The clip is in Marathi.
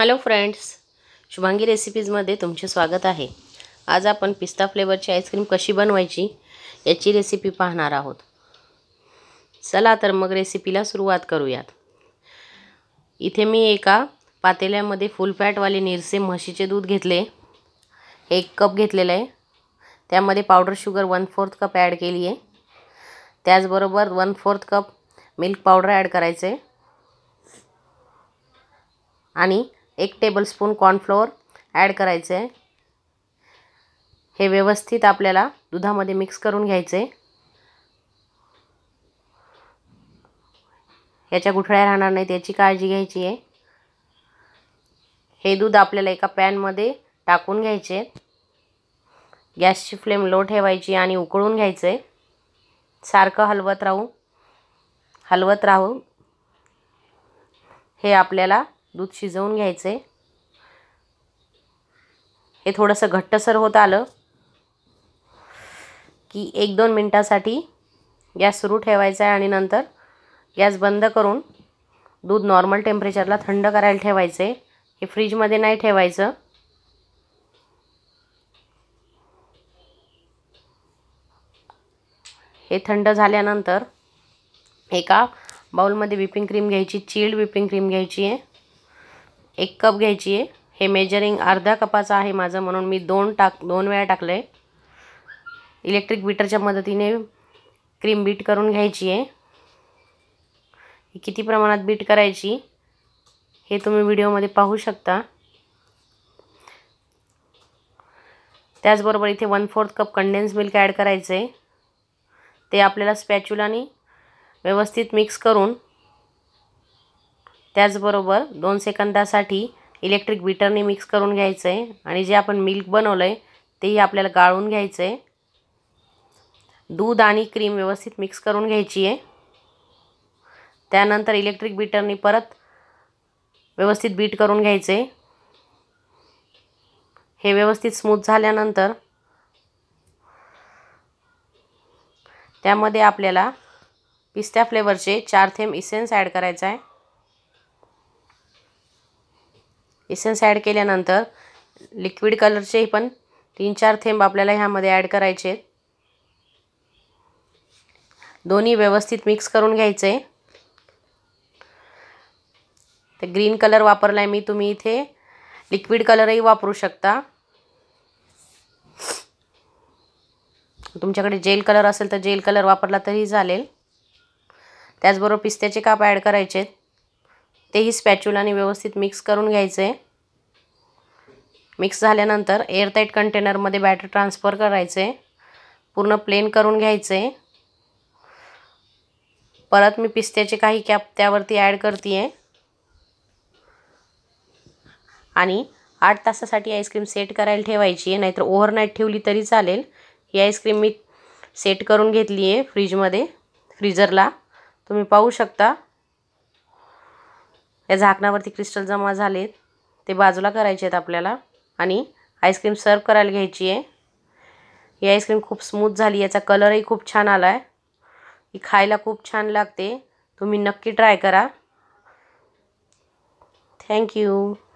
हॅलो फ्रेंड्स शुभांगी रेसिपीजमध्ये तुमचे स्वागत आहे आज आपण पिस्ता फ्लेवरची आईस्क्रीम कशी बनवायची याची रेसिपी पाहणार आहोत चला तर मग रेसिपीला सुरुवात करूयात इथे मी एका पातेल्यामध्ये फुल फॅटवाले निरसे म्हशीचे दूध घेतले एक कप घेतलेलं आहे त्यामध्ये powder sugar one fourth cup add केली आहे त्याचबरोबर one fourth cup milk powder add करायचं आहे आणि एक टेबलस्पून कॉर्नफ्लोअर ॲड करायचं आहे हे व्यवस्थित आपल्याला दुधामध्ये मिक्स करून घ्यायचे आहे याच्या गुठळ्या राहणार नाहीत याची काळजी घ्यायची आहे हे दूध आपल्याला एका पॅनमध्ये टाकून घ्यायचे गॅसची फ्लेम लो ठेवायची आणि उकळून घ्यायचे आहे सारखं हलवत राहू हलवत राहू हे आपल्याला दूध शिजवून घ्यायचे हे थोडंसं घट्टसर होत आलं की एक दोन मिनटासाठी गॅस सुरू ठेवायचा आहे आणि नंतर गॅस बंद करून दूध नॉर्मल टेम्परेचरला थंड करायला ठेवायचं आहे हे फ्रीजमध्ये नाही ठेवायचं हे थंड झाल्यानंतर एका बाउलमध्ये व्हिपिंग क्रीम घ्यायची चिल्ड व्हिपिंग क्रीम घ्यायची आहे एक कप घ्यायची आहे हे मेजरिंग अर्धा कपाचं आहे माझं म्हणून मी दोन टाक दोन वेळा टाकलं आहे इलेक्ट्रिक बीटरच्या मदतीने क्रीम बीट करून घ्यायची आहे किती प्रमाणात बीट करायची हे तुम्ही व्हिडिओमध्ये पाहू शकता त्याचबरोबर इथे one fourth cup condense milk add करायचं आहे ते आपल्याला स्पॅच्युलानी व्यवस्थित मिक्स करून त्याचबरोबर दोन सेकंदासाठी इलेक्ट्रिक बीटरने मिक्स करून घ्यायचं आहे आणि जे आपण मिल्क बनवलं आहे तेही आपल्याला गाळून घ्यायचं आहे दूध आणि क्रीम व्यवस्थित मिक्स करून घ्यायची आहे त्यानंतर इलेक्ट्रिक बीटरने परत व्यवस्थित बीट करून घ्यायचे हे व्यवस्थित स्मूथ झाल्यानंतर त्यामध्ये आपल्याला पिस्त्या फ्लेवरचे चार थेंब इसेन्स ॲड करायचा आहे इसेन्स ॲड केल्यानंतर लिक्विड कलरचे पण तीन चार थेंब आपल्याला ह्यामध्ये ॲड करायचे दोन्ही व्यवस्थित मिक्स करून घ्यायचे ते ग्रीन कलर वापरला आहे मी तुम्ही इथे लिक्विड कलरही वापरू शकता तुमच्याकडे जेल कलर असेल तर जेल कलर वापरला तरी चालेल त्याचबरोबर पिस्त्याचे काप ॲड करायचे आहेत तेही स्पॅच्युलाने व्यवस्थित मिक्स करून घ्यायचं आहे मिक्स झाल्यानंतर एअरटाईट कंटेनरमध्ये बॅटर ट्रान्सफर करायचं आहे पूर्ण प्लेन करून घ्यायचं आहे परत मी पिस्त्याचे काही कॅप त्यावरती ॲड करते आहे आणि आठ तासासाठी आईस्क्रीम सेट करायला ठेवायची आहे नाहीतर ओव्हरनाईट ठेवली तरी चालेल ही आईस्क्रीम मी सेट करून घेतली आहे फ्रीजमध्ये फ्रीजरला तुम्ही पाहू शकता या झाकणावरती क्रिस्टल जमा झालेत ते बाजूला करायचे आहेत आपल्याला आणि आईस्क्रीम सर्व करायला घ्यायची आहे ही आईस्क्रीम खूप स्मूथ झाली याचा कलरही खूप छान आला आहे ही खायला खूप छान लागते तुम्ही नक्की ट्राय करा थँक्यू